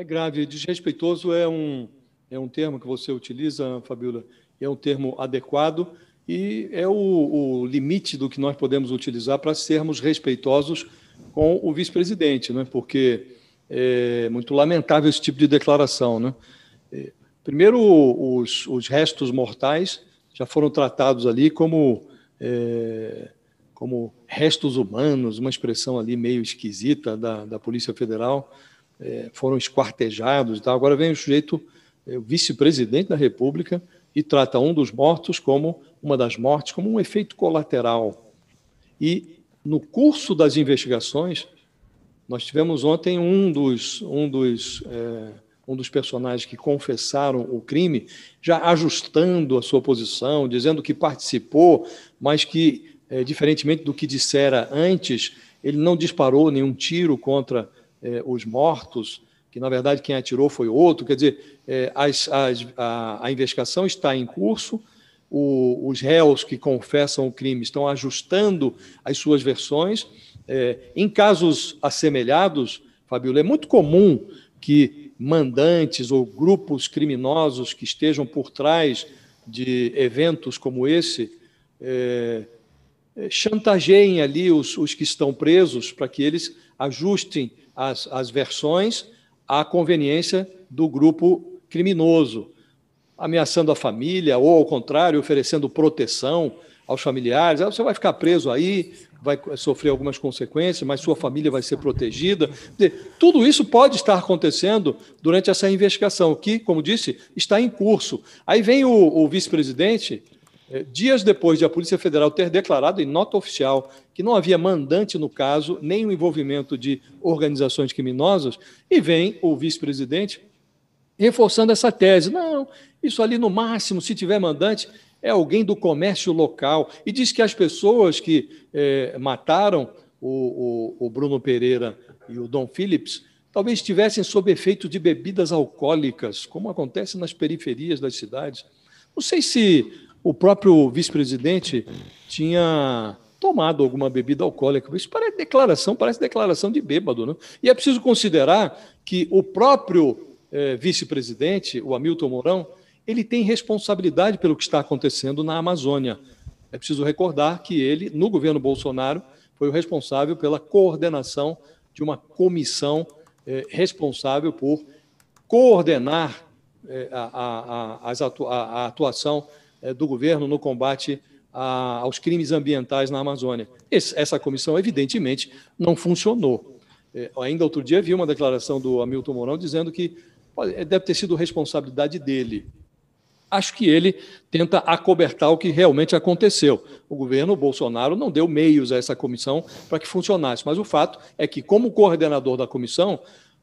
é grave. Desrespeitoso é um, é um termo que você utiliza, Fabiola, é um termo adequado e é o, o limite do que nós podemos utilizar para sermos respeitosos com o vice-presidente, né? porque é muito lamentável esse tipo de declaração. Né? É, primeiro, os, os restos mortais já foram tratados ali como, é, como restos humanos, uma expressão ali meio esquisita da, da Polícia Federal é, foram esquartejados e tal. Agora vem o sujeito, é, o vice-presidente da República, e trata um dos mortos como uma das mortes, como um efeito colateral. E no curso das investigações, nós tivemos ontem um dos, um dos, é, um dos personagens que confessaram o crime já ajustando a sua posição, dizendo que participou, mas que, é, diferentemente do que dissera antes, ele não disparou nenhum tiro contra é, os mortos, que na verdade quem atirou foi outro. Quer dizer, é, as, as, a, a, investigação está em curso, o, os réus que confessam o crime estão ajustando as suas versões. É, em casos assemelhados, Fabíola, é muito comum que mandantes ou grupos criminosos que estejam por trás de eventos como esse chantageiem ali os, os que estão presos para que eles ajustem as, as versões à conveniência do grupo criminoso, ameaçando a família ou, ao contrário, oferecendo proteção aos familiares. Ah, você vai ficar preso aí, vai sofrer algumas consequências, mas sua família vai ser protegida. Tudo isso pode estar acontecendo durante essa investigação, que, como disse, está em curso. Aí vem o, o vice-presidente é, dias depois de a Polícia Federal ter declarado em nota oficial que não havia mandante no caso, nem o envolvimento de organizações criminosas, e vem o vice-presidente reforçando essa tese. Não, isso ali no máximo, se tiver mandante, é alguém do comércio local. E diz que as pessoas que é, mataram o, o, o Bruno Pereira e o Dom Phillips talvez estivessem sob efeito de bebidas alcoólicas, como acontece nas periferias das cidades. Não sei se o próprio vice-presidente tinha tomado alguma bebida alcoólica. Isso parece declaração, parece declaração de bêbado. Né? E é preciso considerar que o próprio eh, vice-presidente, o Hamilton Mourão, ele tem responsabilidade pelo que está acontecendo na Amazônia. É preciso recordar que ele, no governo Bolsonaro, foi o responsável pela coordenação de uma comissão eh, responsável por coordenar eh, a, a, a, a atuação é, do governo no combate a, aos crimes ambientais na Amazônia. Esse, essa comissão, evidentemente, não funcionou. É, ainda outro dia vi uma declaração do Hamilton Mourão dizendo que é, deve ter sido responsabilidade dele. Acho que ele tenta acobertar o que realmente aconteceu. O governo Bolsonaro não deu meios a essa comissão para que funcionasse, mas o fato é que, como coordenador da comissão,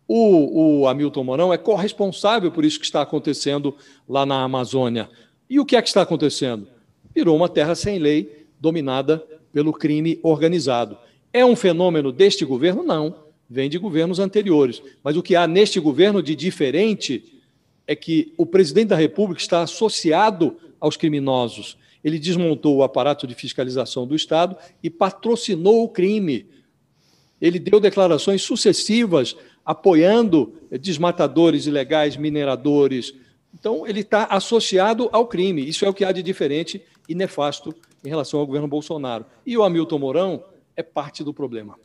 o, o Hamilton Mourão é corresponsável por isso que está acontecendo lá na Amazônia. E o que é que está acontecendo? Virou uma terra sem lei, dominada pelo crime organizado. É um fenômeno deste governo? Não. Vem de governos anteriores. Mas o que há neste governo de diferente é que o presidente da República está associado aos criminosos. Ele desmontou o aparato de fiscalização do Estado e patrocinou o crime. Ele deu declarações sucessivas apoiando desmatadores ilegais, mineradores, então, ele está associado ao crime. Isso é o que há de diferente e nefasto em relação ao governo Bolsonaro. E o Hamilton Mourão é parte do problema.